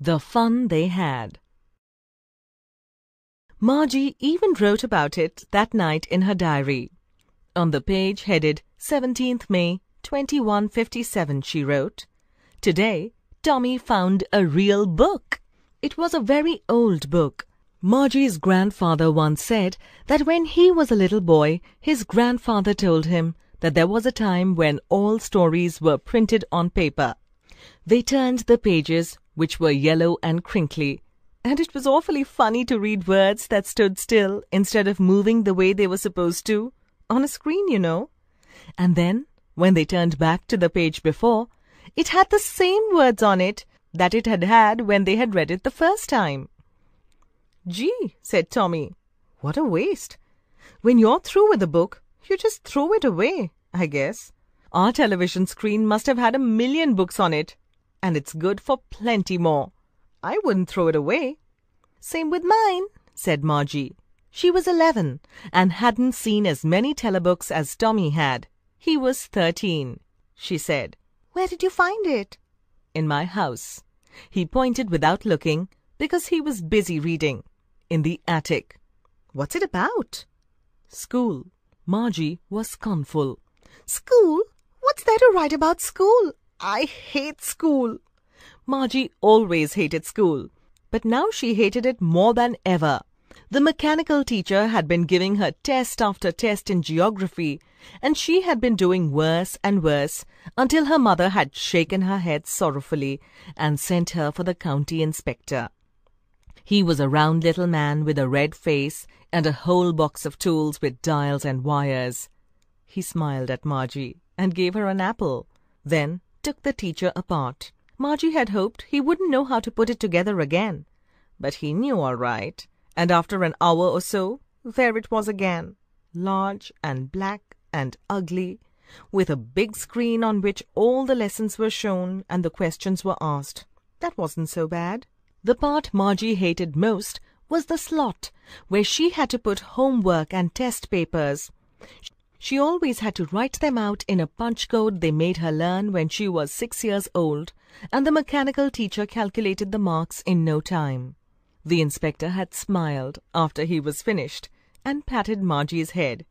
the fun they had. Margie even wrote about it that night in her diary. On the page headed 17th May 2157, she wrote, Today, Tommy found a real book. It was a very old book. Margie's grandfather once said that when he was a little boy, his grandfather told him that there was a time when all stories were printed on paper. They turned the pages which were yellow and crinkly. And it was awfully funny to read words that stood still instead of moving the way they were supposed to, on a screen, you know. And then, when they turned back to the page before, it had the same words on it that it had had when they had read it the first time. Gee, said Tommy, what a waste. When you're through with a book, you just throw it away, I guess. Our television screen must have had a million books on it, and it's good for plenty more. I wouldn't throw it away. Same with mine, said Margie. She was 11 and hadn't seen as many telebooks as Tommy had. He was 13, she said. Where did you find it? In my house. He pointed without looking because he was busy reading. In the attic. What's it about? School. Margie was scornful. School? What's there to write about school? I hate school. Margie always hated school, but now she hated it more than ever. The mechanical teacher had been giving her test after test in geography, and she had been doing worse and worse until her mother had shaken her head sorrowfully and sent her for the county inspector. He was a round little man with a red face and a whole box of tools with dials and wires. He smiled at Margie and gave her an apple. Then took the teacher apart. Margie had hoped he wouldn't know how to put it together again. But he knew all right, and after an hour or so, there it was again, large and black and ugly, with a big screen on which all the lessons were shown and the questions were asked. That wasn't so bad. The part Margie hated most was the slot, where she had to put homework and test papers. She always had to write them out in a punch code they made her learn when she was six years old, and the mechanical teacher calculated the marks in no time. The inspector had smiled after he was finished and patted Margie's head.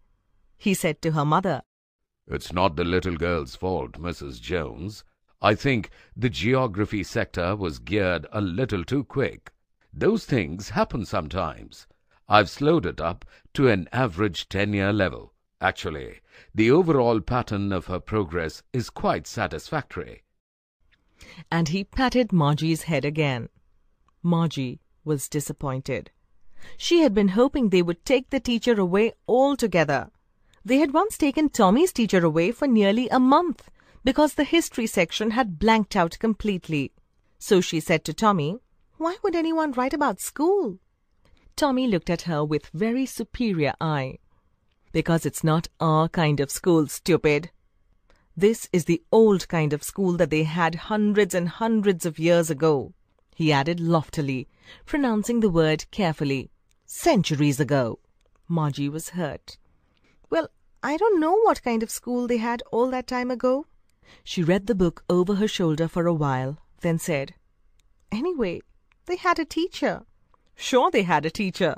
He said to her mother, It's not the little girl's fault, Mrs. Jones. I think the geography sector was geared a little too quick. Those things happen sometimes. I've slowed it up to an average ten-year level Actually, the overall pattern of her progress is quite satisfactory. And he patted Margie's head again. Margie was disappointed. She had been hoping they would take the teacher away altogether. They had once taken Tommy's teacher away for nearly a month because the history section had blanked out completely. So she said to Tommy, Why would anyone write about school? Tommy looked at her with very superior eye because it's not our kind of school, stupid. This is the old kind of school that they had hundreds and hundreds of years ago, he added loftily, pronouncing the word carefully. Centuries ago. Margie was hurt. Well, I don't know what kind of school they had all that time ago. She read the book over her shoulder for a while, then said, Anyway, they had a teacher. Sure, they had a teacher.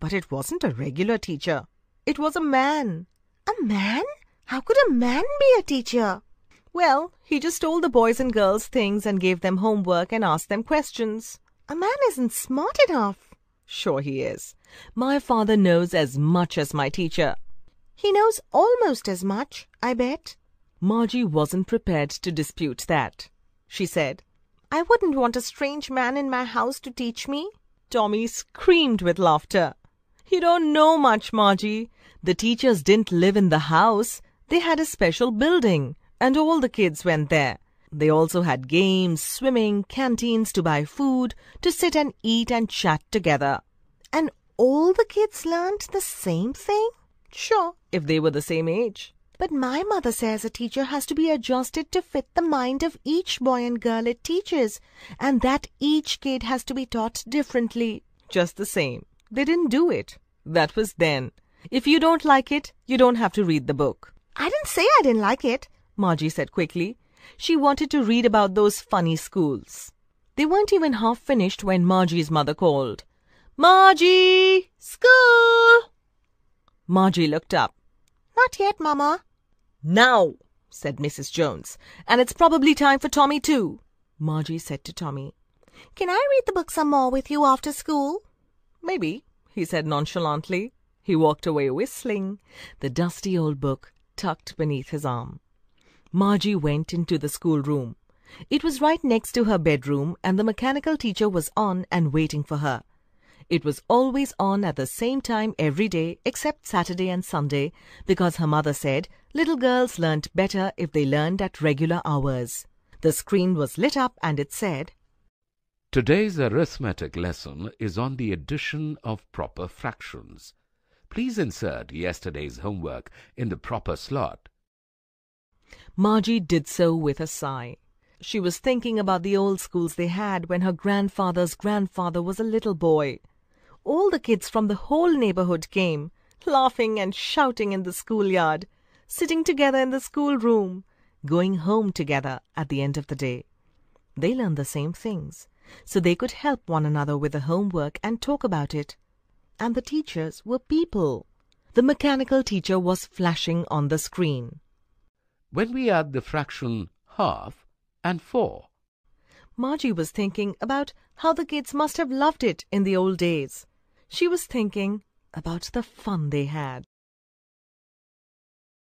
But it wasn't a regular teacher. It was a man." "A man? How could a man be a teacher?" "Well, he just told the boys and girls things and gave them homework and asked them questions." "A man isn't smart enough." "Sure he is. My father knows as much as my teacher." "He knows almost as much, I bet." Margie wasn't prepared to dispute that. She said, "I wouldn't want a strange man in my house to teach me." Tommy screamed with laughter. "You don't know much, Margie. The teachers didn't live in the house, they had a special building, and all the kids went there. They also had games, swimming, canteens to buy food, to sit and eat and chat together. And all the kids learnt the same thing? Sure, if they were the same age. But my mother says a teacher has to be adjusted to fit the mind of each boy and girl it teaches, and that each kid has to be taught differently. Just the same, they didn't do it. That was then. If you don't like it, you don't have to read the book. I didn't say I didn't like it, Margie said quickly. She wanted to read about those funny schools. They weren't even half finished when Margie's mother called. Margie! School! Margie looked up. Not yet, Mamma. Now, said Mrs. Jones. And it's probably time for Tommy, too, Margie said to Tommy. Can I read the book some more with you after school? Maybe, he said nonchalantly. He walked away whistling, the dusty old book tucked beneath his arm. Margie went into the schoolroom. It was right next to her bedroom, and the mechanical teacher was on and waiting for her. It was always on at the same time every day except Saturday and Sunday, because her mother said little girls learnt better if they learned at regular hours. The screen was lit up and it said, Today's arithmetic lesson is on the addition of proper fractions. Please insert yesterday's homework in the proper slot. Margie did so with a sigh. She was thinking about the old schools they had when her grandfather's grandfather was a little boy. All the kids from the whole neighborhood came, laughing and shouting in the schoolyard, sitting together in the schoolroom, going home together at the end of the day. They learned the same things, so they could help one another with the homework and talk about it and the teachers were people. The mechanical teacher was flashing on the screen. When we add the fraction half and four. Margie was thinking about how the kids must have loved it in the old days. She was thinking about the fun they had.